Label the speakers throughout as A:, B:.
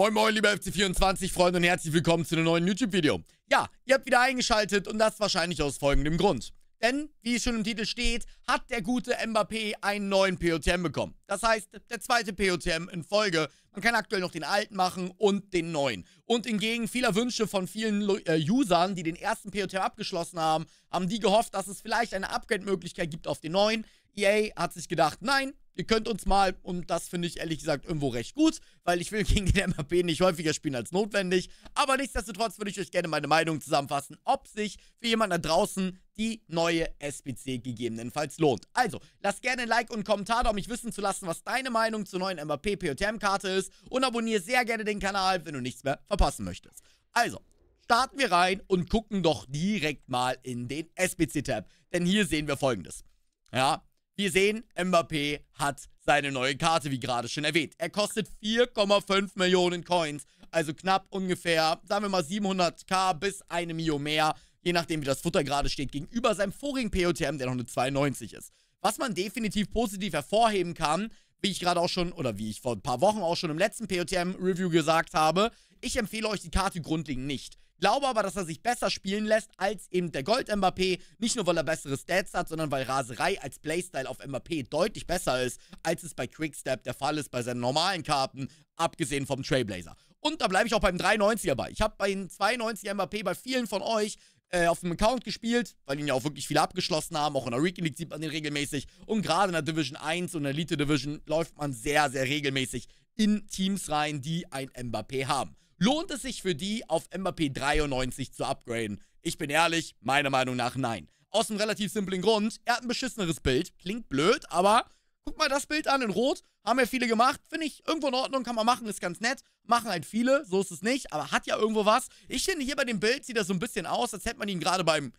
A: Moin Moin, liebe FC24-Freunde und herzlich willkommen zu einem neuen YouTube-Video. Ja, ihr habt wieder eingeschaltet und das wahrscheinlich aus folgendem Grund. Denn, wie es schon im Titel steht, hat der gute Mbappé einen neuen POTM bekommen. Das heißt, der zweite POTM in Folge. Man kann aktuell noch den alten machen und den neuen. Und entgegen vieler Wünsche von vielen äh, Usern, die den ersten POTM abgeschlossen haben, haben die gehofft, dass es vielleicht eine Upgrade-Möglichkeit gibt auf den neuen. EA hat sich gedacht, nein, Ihr könnt uns mal, und das finde ich ehrlich gesagt irgendwo recht gut, weil ich will gegen den MAP nicht häufiger spielen als notwendig. Aber nichtsdestotrotz würde ich euch gerne meine Meinung zusammenfassen, ob sich für jemanden da draußen die neue SBC gegebenenfalls lohnt. Also, lass gerne ein Like und einen Kommentar um mich wissen zu lassen, was deine Meinung zur neuen MAP POTM-Karte ist. Und abonniere sehr gerne den Kanal, wenn du nichts mehr verpassen möchtest. Also, starten wir rein und gucken doch direkt mal in den SBC-Tab. Denn hier sehen wir folgendes. Ja, wir sehen, Mbappé hat seine neue Karte, wie gerade schon erwähnt. Er kostet 4,5 Millionen Coins, also knapp ungefähr, sagen wir mal 700k bis eine Mio mehr, je nachdem wie das Futter gerade steht, gegenüber seinem vorigen POTM, der noch eine 92 ist. Was man definitiv positiv hervorheben kann, wie ich gerade auch schon, oder wie ich vor ein paar Wochen auch schon im letzten POTM-Review gesagt habe, ich empfehle euch die Karte grundlegend nicht. Glaube aber, dass er sich besser spielen lässt als eben der Gold-Mbappé. Nicht nur, weil er bessere Stats hat, sondern weil Raserei als Playstyle auf Mbappé deutlich besser ist, als es bei Quickstep der Fall ist bei seinen normalen Karten, abgesehen vom Trailblazer. Und da bleibe ich auch beim 93er bei. Ich habe bei den 92er Mbappé bei vielen von euch äh, auf dem Account gespielt, weil ihn ja auch wirklich viele abgeschlossen haben. Auch in der Weekend League sieht man den regelmäßig. Und gerade in der Division 1 und der Elite Division läuft man sehr, sehr regelmäßig in Teams rein, die ein Mbappé haben lohnt es sich für die, auf Mbappé 93 zu upgraden? Ich bin ehrlich, meiner Meinung nach nein. Aus einem relativ simplen Grund, er hat ein beschisseneres Bild. Klingt blöd, aber guck mal das Bild an in Rot. Haben ja viele gemacht. Finde ich irgendwo in Ordnung, kann man machen, ist ganz nett. Machen halt viele, so ist es nicht, aber hat ja irgendwo was. Ich finde, hier bei dem Bild sieht das so ein bisschen aus, als hätte man ihn gerade beim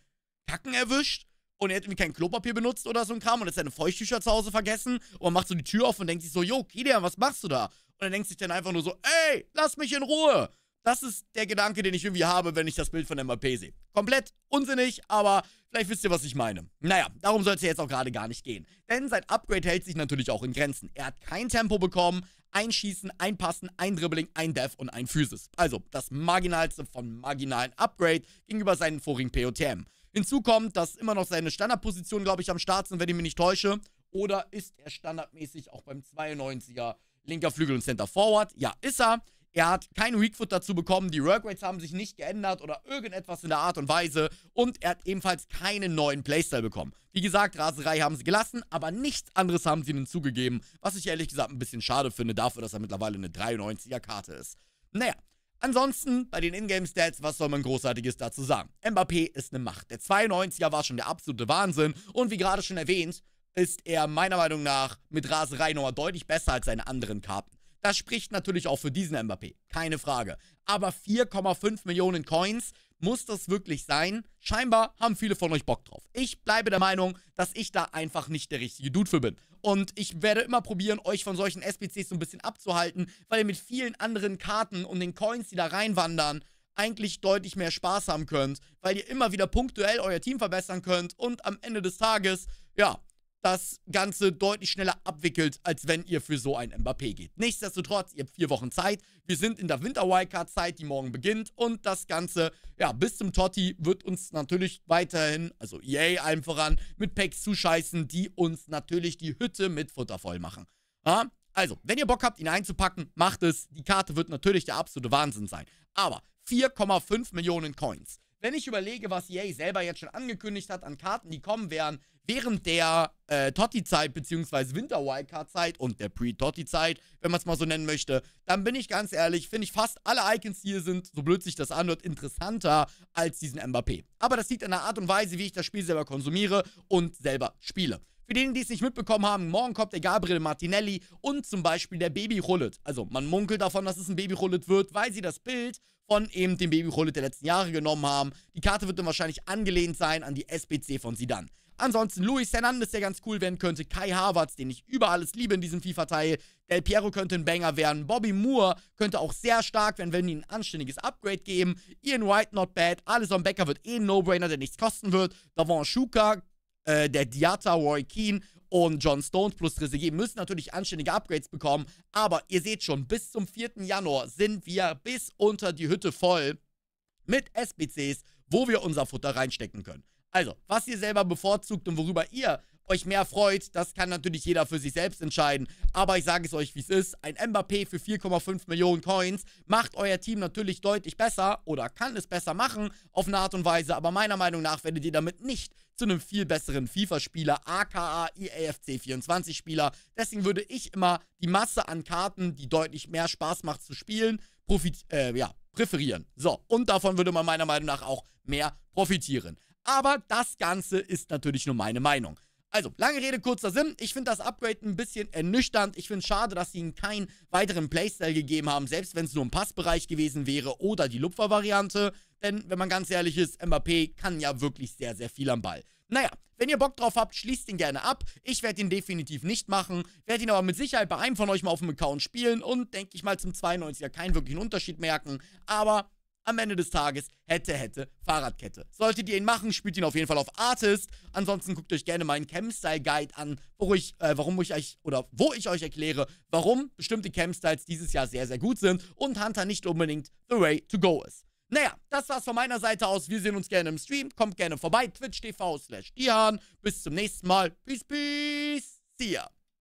A: Kacken erwischt und er hat irgendwie kein Klopapier benutzt oder so ein Kram und hat seine Feuchttücher zu Hause vergessen und man macht so die Tür auf und denkt sich so, jo, Kilian, was machst du da? Und dann denkst du dich dann einfach nur so, ey, lass mich in Ruhe. Das ist der Gedanke, den ich irgendwie habe, wenn ich das Bild von MAP sehe. Komplett unsinnig, aber vielleicht wisst ihr, was ich meine. Naja, darum soll es ja jetzt auch gerade gar nicht gehen. Denn sein Upgrade hält sich natürlich auch in Grenzen. Er hat kein Tempo bekommen, ein Schießen, ein Passen, ein Dribbling, ein Dev und ein Physis. Also das marginalste von marginalen Upgrade gegenüber seinen vorigen POTM. Hinzu kommt, dass immer noch seine Standardposition, glaube ich, am Start sind, wenn ich mich nicht täusche. Oder ist er standardmäßig auch beim 92er linker Flügel und Center Forward. Ja, ist er. Er hat keinen Weakfoot dazu bekommen, die Workrates haben sich nicht geändert oder irgendetwas in der Art und Weise und er hat ebenfalls keinen neuen Playstyle bekommen. Wie gesagt, Raserei haben sie gelassen, aber nichts anderes haben sie ihnen zugegeben, was ich ehrlich gesagt ein bisschen schade finde dafür, dass er mittlerweile eine 93er Karte ist. Naja, Ansonsten, bei den Ingame-Stats, was soll man Großartiges dazu sagen? Mbappé ist eine Macht. Der 92er war schon der absolute Wahnsinn. Und wie gerade schon erwähnt, ist er meiner Meinung nach mit Raserei nochmal deutlich besser als seine anderen Karten. Das spricht natürlich auch für diesen Mbappé, keine Frage. Aber 4,5 Millionen Coins, muss das wirklich sein? Scheinbar haben viele von euch Bock drauf. Ich bleibe der Meinung, dass ich da einfach nicht der richtige Dude für bin. Und ich werde immer probieren, euch von solchen SBCs so ein bisschen abzuhalten, weil ihr mit vielen anderen Karten und den Coins, die da reinwandern, eigentlich deutlich mehr Spaß haben könnt, weil ihr immer wieder punktuell euer Team verbessern könnt und am Ende des Tages, ja, das Ganze deutlich schneller abwickelt, als wenn ihr für so ein Mbappé geht. Nichtsdestotrotz, ihr habt vier Wochen Zeit. Wir sind in der Winter-Wildcard-Zeit, die morgen beginnt. Und das Ganze, ja, bis zum Totti wird uns natürlich weiterhin, also EA allen voran, mit Packs zuscheißen, die uns natürlich die Hütte mit Futter voll machen. Ja? Also, wenn ihr Bock habt, ihn einzupacken, macht es. Die Karte wird natürlich der absolute Wahnsinn sein. Aber 4,5 Millionen Coins. Wenn ich überlege, was EA selber jetzt schon angekündigt hat an Karten, die kommen werden, während der äh, Totti-Zeit beziehungsweise Winter-Wildcard-Zeit und der Pre-Totti-Zeit, wenn man es mal so nennen möchte, dann bin ich ganz ehrlich, finde ich fast alle Icons die hier sind, so blöd sich das anhört, interessanter als diesen Mbappé. Aber das liegt an der Art und Weise, wie ich das Spiel selber konsumiere und selber spiele. Für diejenigen, die es nicht mitbekommen haben, morgen kommt der Gabriel Martinelli und zum Beispiel der Baby Rullet. Also man munkelt davon, dass es ein Baby Rullet wird, weil sie das Bild von eben dem Baby Rullet der letzten Jahre genommen haben. Die Karte wird dann wahrscheinlich angelehnt sein an die SBC von Sidan. Ansonsten Luis Hernandez, der ganz cool werden könnte. Kai Havertz, den ich über alles liebe in diesem FIFA-Teil. Del Piero könnte ein Banger werden. Bobby Moore könnte auch sehr stark werden, wenn wir ihm ein anständiges Upgrade geben. Ian White, not bad. Alison Becker wird eh ein No-Brainer, der nichts kosten wird. Davon Schuka, äh, der Diata, Roy Keane und John Stones plus Trezeguet müssen natürlich anständige Upgrades bekommen. Aber ihr seht schon, bis zum 4. Januar sind wir bis unter die Hütte voll mit SBCs, wo wir unser Futter reinstecken können. Also, was ihr selber bevorzugt und worüber ihr euch mehr freut, das kann natürlich jeder für sich selbst entscheiden. Aber ich sage es euch, wie es ist. Ein Mbappé für 4,5 Millionen Coins macht euer Team natürlich deutlich besser oder kann es besser machen auf eine Art und Weise. Aber meiner Meinung nach werdet ihr damit nicht zu einem viel besseren FIFA-Spieler, aka e IAFC24-Spieler. Deswegen würde ich immer die Masse an Karten, die deutlich mehr Spaß macht zu spielen, profit äh, ja, präferieren. So, und davon würde man meiner Meinung nach auch mehr profitieren. Aber das Ganze ist natürlich nur meine Meinung. Also, lange Rede, kurzer Sinn. Ich finde das Upgrade ein bisschen ernüchternd. Ich finde es schade, dass sie ihnen keinen weiteren Playstyle gegeben haben, selbst wenn es nur im Passbereich gewesen wäre oder die Lupfer-Variante. Denn, wenn man ganz ehrlich ist, Mbappé kann ja wirklich sehr, sehr viel am Ball. Naja, wenn ihr Bock drauf habt, schließt ihn gerne ab. Ich werde ihn definitiv nicht machen, werde ihn aber mit Sicherheit bei einem von euch mal auf dem Account spielen und, denke ich mal, zum 92er keinen wirklichen Unterschied merken. Aber am Ende des Tages hätte, hätte, Fahrradkette. Solltet ihr ihn machen, spielt ihn auf jeden Fall auf Artist. Ansonsten guckt euch gerne meinen Campstyle Guide an, wo ich, äh, warum ich euch, oder wo ich euch erkläre, warum bestimmte Campstyles dieses Jahr sehr, sehr gut sind und Hunter nicht unbedingt the way to go ist. Naja, das war's von meiner Seite aus. Wir sehen uns gerne im Stream. Kommt gerne vorbei. Twitch.tv slash Dian. Bis zum nächsten Mal. Peace, peace. See ya.